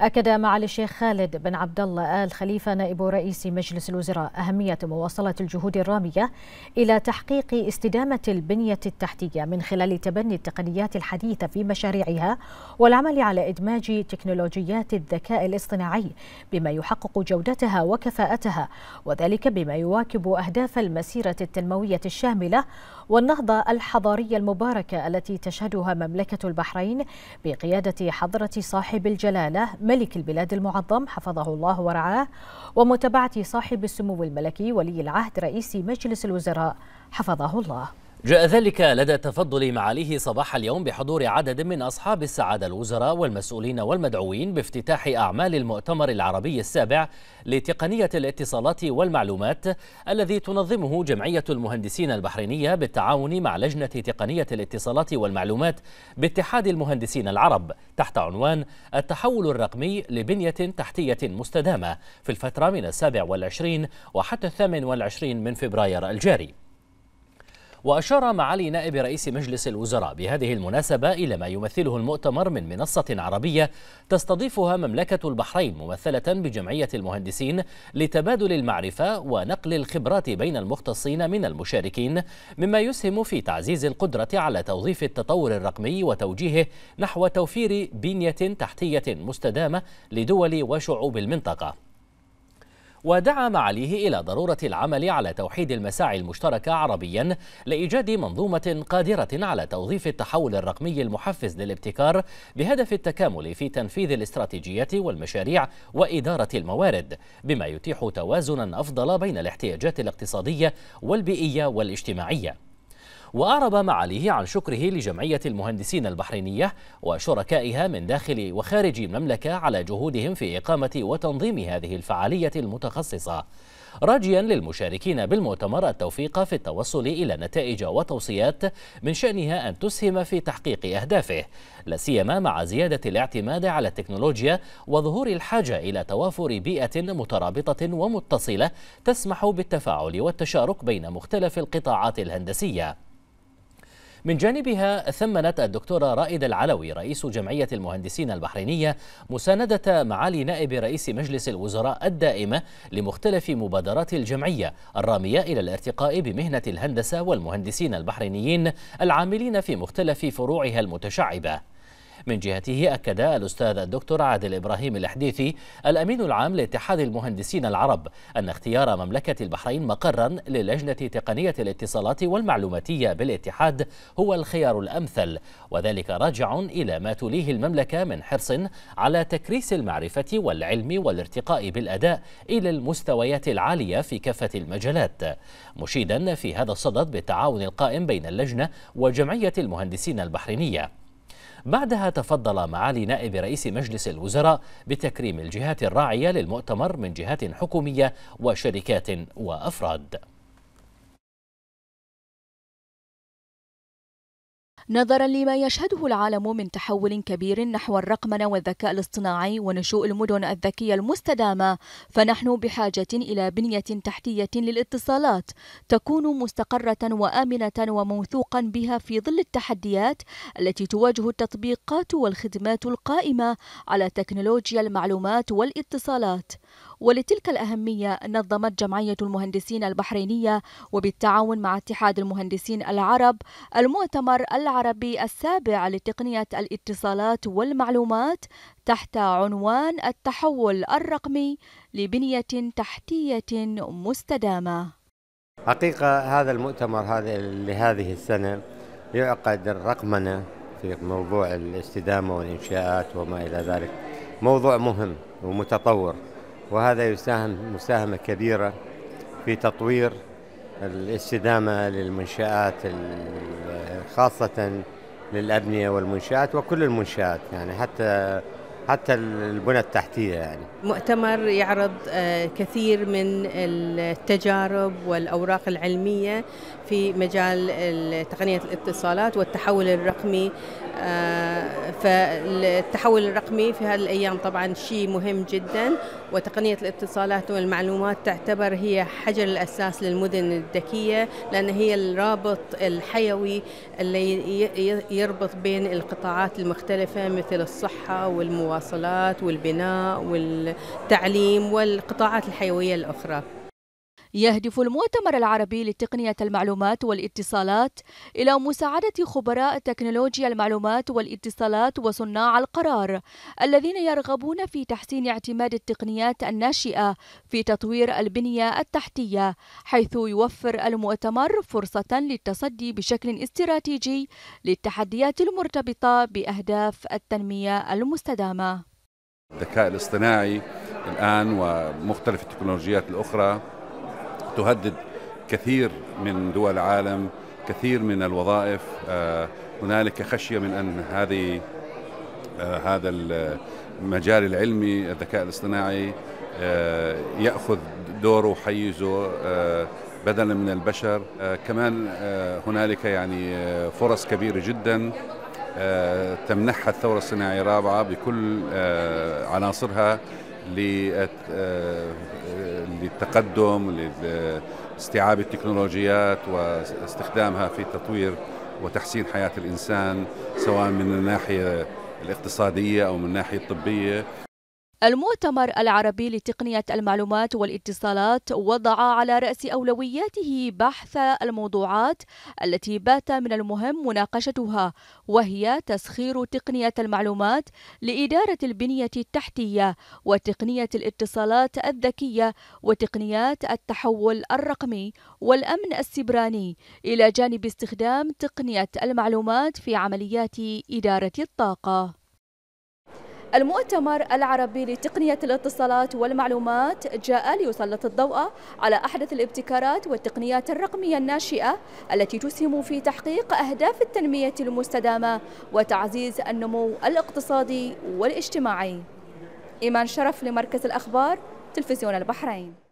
أكد معالي الشيخ خالد بن عبد الله آل خليفة نائب رئيس مجلس الوزراء أهمية مواصلة الجهود الرامية إلى تحقيق استدامة البنية التحتية من خلال تبني التقنيات الحديثة في مشاريعها والعمل على إدماج تكنولوجيات الذكاء الاصطناعي بما يحقق جودتها وكفاءتها وذلك بما يواكب أهداف المسيرة التنموية الشاملة والنهضة الحضارية المباركة التي تشهدها مملكة البحرين بقيادة حضرة صاحب الجلالة ملك البلاد المعظم حفظه الله ورعاه ومتابعة صاحب السمو الملكي ولي العهد رئيس مجلس الوزراء حفظه الله جاء ذلك لدى تفضل معاليه صباح اليوم بحضور عدد من أصحاب السعادة الوزراء والمسؤولين والمدعوين بافتتاح أعمال المؤتمر العربي السابع لتقنية الاتصالات والمعلومات الذي تنظمه جمعية المهندسين البحرينية بالتعاون مع لجنة تقنية الاتصالات والمعلومات باتحاد المهندسين العرب تحت عنوان التحول الرقمي لبنية تحتية مستدامة في الفترة من السابع والعشرين وحتى الثامن والعشرين من فبراير الجاري وأشار معالي نائب رئيس مجلس الوزراء بهذه المناسبة إلى ما يمثله المؤتمر من منصة عربية تستضيفها مملكة البحرين ممثلة بجمعية المهندسين لتبادل المعرفة ونقل الخبرات بين المختصين من المشاركين مما يسهم في تعزيز القدرة على توظيف التطور الرقمي وتوجيهه نحو توفير بنية تحتية مستدامة لدول وشعوب المنطقة ودعا معاليه إلى ضرورة العمل على توحيد المساعي المشتركة عربيا لإيجاد منظومة قادرة على توظيف التحول الرقمي المحفز للابتكار بهدف التكامل في تنفيذ الاستراتيجية والمشاريع وإدارة الموارد بما يتيح توازنا أفضل بين الاحتياجات الاقتصادية والبيئية والاجتماعية وأعرب معاليه عن شكره لجمعية المهندسين البحرينية وشركائها من داخل وخارج المملكة على جهودهم في إقامة وتنظيم هذه الفعالية المتخصصة راجيا للمشاركين بالمؤتمر التوفيق في التوصل إلى نتائج وتوصيات من شأنها أن تسهم في تحقيق أهدافه لا سيما مع زيادة الاعتماد على التكنولوجيا وظهور الحاجة إلى توافر بيئة مترابطة ومتصلة تسمح بالتفاعل والتشارك بين مختلف القطاعات الهندسية من جانبها ثمنت الدكتورة رائد العلوي رئيس جمعية المهندسين البحرينية مساندة معالي نائب رئيس مجلس الوزراء الدائمة لمختلف مبادرات الجمعية الرامية إلى الارتقاء بمهنة الهندسة والمهندسين البحرينيين العاملين في مختلف فروعها المتشعبة من جهته أكد الأستاذ الدكتور عادل إبراهيم الحديثي الأمين العام لاتحاد المهندسين العرب أن اختيار مملكة البحرين مقرا للجنة تقنية الاتصالات والمعلوماتية بالاتحاد هو الخيار الأمثل وذلك راجع إلى ما تليه المملكة من حرص على تكريس المعرفة والعلم والارتقاء بالأداء إلى المستويات العالية في كافة المجالات مشيدا في هذا الصدد بالتعاون القائم بين اللجنة وجمعية المهندسين البحرينية بعدها تفضل معالي نائب رئيس مجلس الوزراء بتكريم الجهات الراعية للمؤتمر من جهات حكومية وشركات وأفراد نظرا لما يشهده العالم من تحول كبير نحو الرقمنة والذكاء الاصطناعي ونشوء المدن الذكية المستدامة فنحن بحاجة إلى بنية تحتية للاتصالات تكون مستقرة وآمنة وموثوقا بها في ظل التحديات التي تواجه التطبيقات والخدمات القائمة على تكنولوجيا المعلومات والاتصالات ولتلك الأهمية نظمت جمعية المهندسين البحرينية وبالتعاون مع اتحاد المهندسين العرب المؤتمر العربي السابع لتقنية الاتصالات والمعلومات تحت عنوان التحول الرقمي لبنية تحتية مستدامة حقيقة هذا المؤتمر هذا لهذه السنة يعقد الرقمنة في موضوع الاستدامة والإنشاءات وما إلى ذلك موضوع مهم ومتطور وهذا يساهم مساهمة كبيرة في تطوير الاستدامة للمنشآت خاصة للأبنية والمنشآت وكل المنشآت يعني حتى حتى البنى التحتية يعني مؤتمر يعرض آه، كثير من التجارب والأوراق العلمية في مجال تقنية الاتصالات والتحول الرقمي آه، فالتحول الرقمي في هذه الأيام طبعا شيء مهم جدا وتقنية الاتصالات والمعلومات تعتبر هي حجر الأساس للمدن الذكية لأن هي الرابط الحيوي اللي يربط بين القطاعات المختلفة مثل الصحة والمواصلات والبناء والتعليم والقطاعات الحيوية الأخرى يهدف المؤتمر العربي لتقنية المعلومات والاتصالات إلى مساعدة خبراء تكنولوجيا المعلومات والاتصالات وصناع القرار الذين يرغبون في تحسين اعتماد التقنيات الناشئة في تطوير البنية التحتية حيث يوفر المؤتمر فرصة للتصدي بشكل استراتيجي للتحديات المرتبطة بأهداف التنمية المستدامة الذكاء الاصطناعي الآن ومختلف التكنولوجيات الأخرى تهدد كثير من دول العالم كثير من الوظائف آه، هنالك خشية من أن هذه آه، هذا المجال العلمي الذكاء الاصطناعي آه، يأخذ دوره وحيزه بدلا من البشر كمان هنالك يعني فرص كبيرة جدا تمنحها الثورة الصناعية الرابعة بكل عناصرها للتقدم لاستيعاب التكنولوجيات واستخدامها في تطوير وتحسين حياة الإنسان سواء من الناحية الاقتصادية أو من الناحية الطبية المؤتمر العربي لتقنية المعلومات والاتصالات وضع على رأس أولوياته بحث الموضوعات التي بات من المهم مناقشتها وهي تسخير تقنية المعلومات لإدارة البنية التحتية وتقنية الاتصالات الذكية وتقنيات التحول الرقمي والأمن السبراني إلى جانب استخدام تقنية المعلومات في عمليات إدارة الطاقة المؤتمر العربي لتقنية الاتصالات والمعلومات جاء ليسلط الضوء على أحدث الابتكارات والتقنيات الرقمية الناشئة التي تسهم في تحقيق أهداف التنمية المستدامة وتعزيز النمو الاقتصادي والاجتماعي إيمان شرف لمركز الأخبار تلفزيون البحرين